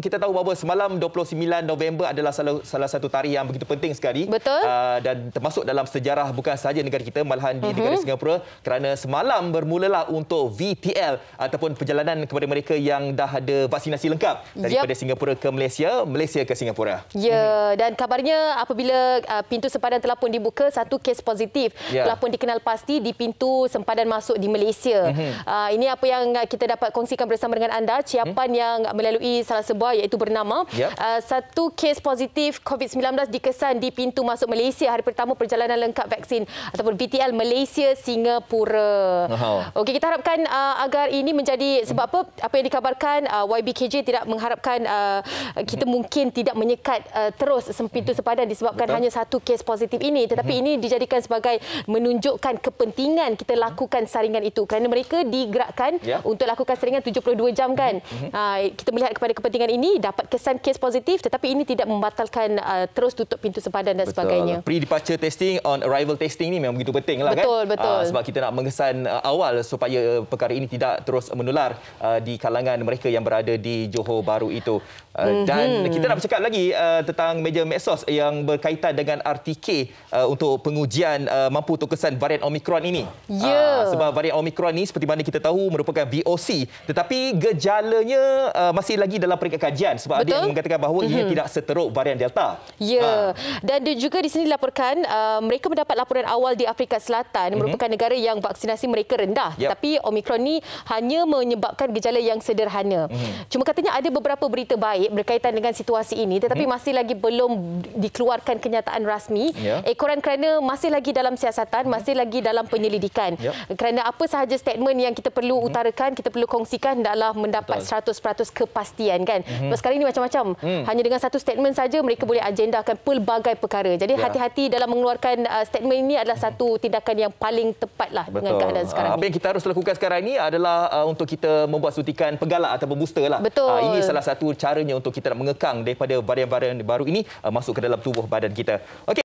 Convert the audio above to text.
kita tahu bahawa semalam 29 November adalah salah, salah satu tarikh yang begitu penting sekali. Betul. Uh, dan termasuk dalam sejarah bukan sahaja negara kita, malahan di uh-huh. negara Singapura. Kerana semalam bermulalah untuk VTL ataupun perjalanan kepada mereka yang dah ada vaksinasi lengkap. Daripada yep. Singapura ke Malaysia, Malaysia ke Singapura. Ya, uh-huh. dan kabarnya apabila uh, pintu sempadan telah pun dibuka, satu kes positif yeah. telah pun dikenal pasti di pintu sempadan masuk di Malaysia. Uh-huh. Uh, ini apa yang kita dapat kongsikan bersama dengan anda, ciapan uh-huh. yang melalui salah satu khabar iaitu bernama yep. Ya. uh, satu kes positif COVID-19 dikesan di pintu masuk Malaysia hari pertama perjalanan lengkap vaksin ataupun BTL Malaysia Singapura. uh Okey kita harapkan uh, agar ini menjadi sebab apa apa yang dikabarkan uh, YBKJ tidak mengharapkan uh, kita mm-hmm. mungkin tidak menyekat uh, terus sempintu sepadan mm-hmm. disebabkan Betul. hanya satu kes positif ini tetapi uh ini dijadikan sebagai menunjukkan kepentingan kita lakukan saringan itu kerana mereka digerakkan yeah. untuk lakukan saringan 72 jam kan. uh Uh, kita melihat kepada kepentingan ini dapat kesan kes positif tetapi ini tidak membatalkan uh, terus tutup pintu sempadan dan betul. sebagainya. Pre departure testing on arrival testing ini memang begitu penting lah betul, kan. Betul Uh, sebab kita nak mengesan uh, awal supaya uh, perkara ini tidak terus menular uh, di kalangan mereka yang berada di Johor Baru itu. Uh, mm-hmm. Dan kita nak bercakap lagi uh, tentang meja Medsos yang berkaitan dengan RTK uh, untuk pengujian uh, mampu untuk kesan varian Omicron ini. Yeah. Ya. Uh, sebab varian Omicron ini seperti mana kita tahu merupakan VOC tetapi gejalanya uh, masih lagi dalam peringkat kajian sebab Betul. ada mengatakan bahawa mm-hmm. ia mhm. tidak seteruk varian Delta. Ya. Ha. Dan juga di sini dilaporkan uh, mereka mendapat laporan awal di Afrika Selatan mm-hmm. merupakan negara yang vaksinasi mereka rendah. Yep. Tapi Omicron ni hanya menyebabkan gejala yang sederhana. Mm-hmm. Cuma katanya ada beberapa berita baik berkaitan dengan situasi ini tetapi mm-hmm. masih lagi belum dikeluarkan kenyataan rasmi. Yeah. Ekoran kerana masih lagi dalam siasatan, mm-hmm. masih lagi dalam penyelidikan. Yep. Kerana apa sahaja statement yang kita perlu mm-hmm. utarakan, kita perlu kongsikan adalah mendapat Betul. 100% kepastian kan. Mm-hmm. Sebab sekarang ini macam-macam. Mm. Hanya dengan satu statement saja mereka boleh agendakan pelbagai perkara. Jadi yeah. hati-hati dalam mengeluarkan uh, statement ini adalah hmm. satu tindakan yang paling tepat lah dengan keadaan sekarang uh, Apa yang kita harus lakukan sekarang ini adalah uh, untuk kita membuat suntikan penggalak ataupun booster lah. Betul. Uh, ini salah satu caranya untuk kita nak mengekang daripada varian-varian baru ini uh, masuk ke dalam tubuh badan kita. Okay.